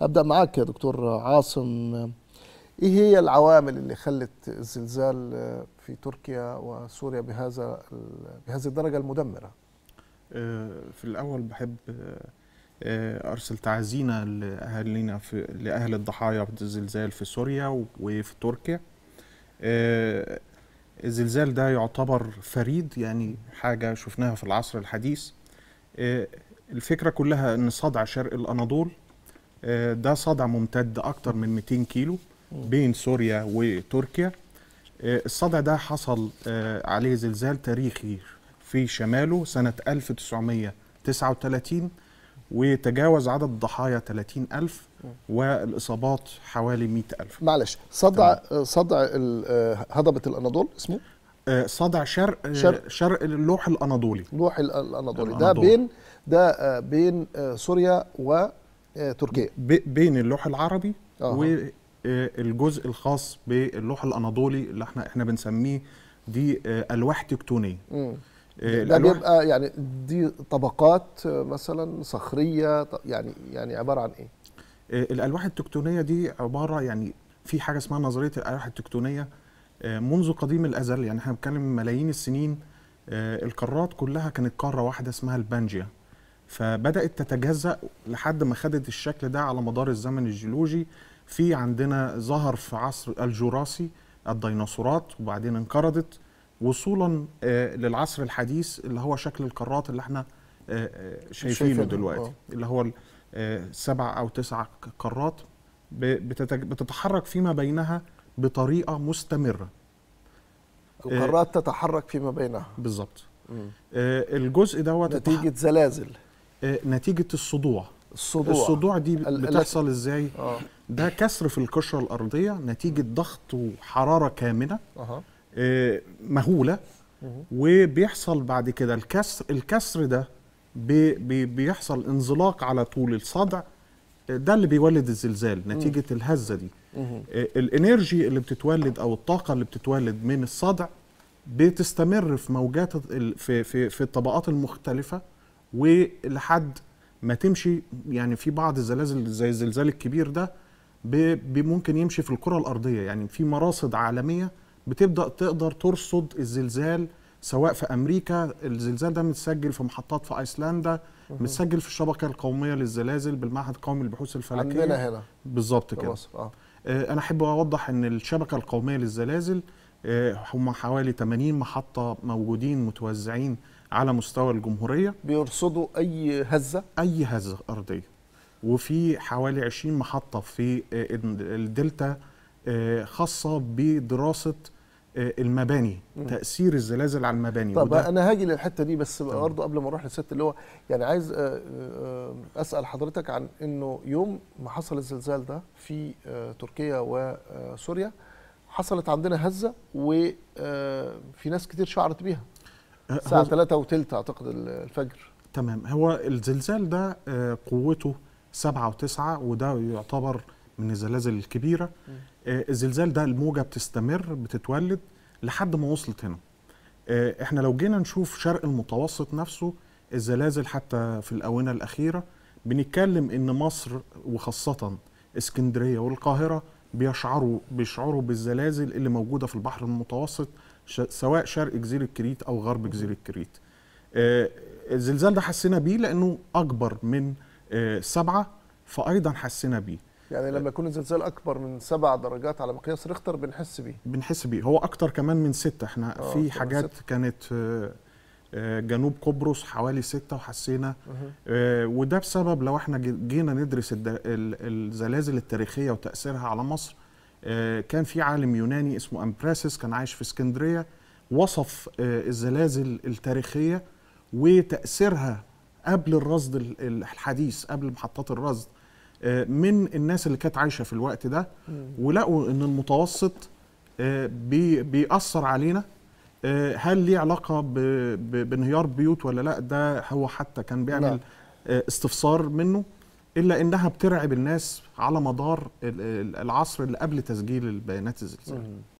ابدا معاك يا دكتور عاصم ايه هي العوامل اللي خلت الزلزال في تركيا وسوريا بهذا بهذه الدرجه المدمره آه، في الاول بحب آه، آه، ارسل تعزينا لاهالينا في لاهل الضحايا الزلزال في سوريا وفي تركيا الزلزال ده يعتبر فريد يعني حاجه شفناها في العصر الحديث الفكره كلها ان صدع شرق الاناضول آه، ده صدع ممتد اكتر من 200 كيلو بين سوريا وتركيا آه، الصدع ده حصل آه، عليه زلزال تاريخي في شماله سنة 1939 وتجاوز عدد الضحايا 30000 والإصابات حوالي 100000 معلش صدع صدع هضبة الأناضول اسمه؟ صدع شرق شرق, شرق اللوح الأناضولي اللوح الأناضولي, الأناضولي. ده بين ده بين سوريا و آه، تركيا بين اللوح العربي أه. والجزء آه، الخاص باللوح الاناضولي اللي احنا احنا بنسميه دي آه، الواح تكتونيه ده بيبقى يعني دي طبقات مثلا صخريه يعني يعني عباره عن ايه الالواح التكتونيه دي عباره يعني في حاجه اسمها نظريه الالواح التكتونيه منذ قديم الازل يعني احنا بنتكلم ملايين السنين القارات كلها كانت قاره واحده اسمها البانجيا فبدات تتجزا لحد ما خدت الشكل ده على مدار الزمن الجيولوجي في عندنا ظهر في عصر الجوراسي الديناصورات وبعدين انقرضت وصولا آه، للعصر الحديث اللي هو شكل القارات اللي احنا آه، آه، شايفينه دلوقتي اللي هو سبع او تسع قارات بتتحرك فيما بينها بطريقه مستمره القارات تتحرك فيما بينها بالظبط الجزء دوت نتيجه زلازل آه، نتيجه الصدوع الصدوع الصدوع دي بتحصل ازاي؟ آه. ده كسر في القشره الارضيه نتيجه ضغط وحراره كامنه آه. آه مهوله وبيحصل بعد كده الكسر الكسر ده بي بي بيحصل انزلاق على طول الصدع آه، ده اللي بيولد الزلزال نتيجه مم. الهزه دي آه، الانرجي اللي بتتولد او الطاقه اللي بتتولد من الصدع بتستمر في موجات في في في الطبقات المختلفه ولحد ما تمشي يعني في بعض الزلازل زي الزلزال الكبير ده ممكن يمشي في الكره الارضيه يعني في مراصد عالميه بتبدا تقدر ترصد الزلزال سواء في امريكا الزلزال ده متسجل في محطات في ايسلندا متسجل في الشبكه القوميه للزلازل بالمعهد القومي للبحوث الفلكيه عندنا هنا بالظبط كده آه. آه. انا احب اوضح ان الشبكه القوميه للزلازل آه، هم حوالي 80 محطه موجودين متوزعين على مستوى الجمهوريه بيرصدوا اي هزه اي هزه ارضيه وفي حوالي 20 محطه في آه، الدلتا آه، خاصه بدراسه المباني مم. تاثير الزلازل على المباني طب انا هاجي للحته دي بس برضه قبل ما اروح للست اللي هو يعني عايز اسال حضرتك عن انه يوم ما حصل الزلزال ده في تركيا وسوريا حصلت عندنا هزه وفي آه، ناس كتير شعرت بيها آه، الساعه 3 وثلث اعتقد الفجر تمام هو الزلزال ده آه، قوته 7 و9 وده يعتبر من الزلازل الكبيره الزلزال ده الموجه بتستمر بتتولد لحد ما وصلت هنا احنا لو جينا نشوف شرق المتوسط نفسه الزلازل حتى في الاونه الاخيره بنتكلم ان مصر وخاصه اسكندريه والقاهره بيشعروا بيشعروا بالزلازل اللي موجوده في البحر المتوسط سواء شرق جزيره كريت او غرب جزيره كريت. آه، الزلزال ده حسينا بيه لانه اكبر من آه، سبعه فايضا حسينا بيه. يعني لما يكون الزلزال اكبر من سبع درجات على مقياس ريختر بنحس بيه بنحس بيه هو اكتر كمان من سته احنا آه، في حاجات ستة. كانت جنوب قبرص حوالي ستة وحسينا آه، وده بسبب لو احنا جينا ندرس الزلازل التاريخية وتأثيرها على مصر آه، كان في عالم يوناني اسمه أمبراسيس كان عايش في اسكندرية وصف آه، الزلازل التاريخية وتأثيرها قبل الرصد الحديث قبل محطات الرصد من الناس اللي كانت عايشة في الوقت ده ولقوا أن المتوسط بيأثر علينا آه، هل ليه علاقه بانهيار بيوت ولا لا ده هو حتى كان بيعمل نعم. آه، استفسار منه الا انها بترعب الناس على مدار العصر اللي قبل تسجيل البيانات الزلزال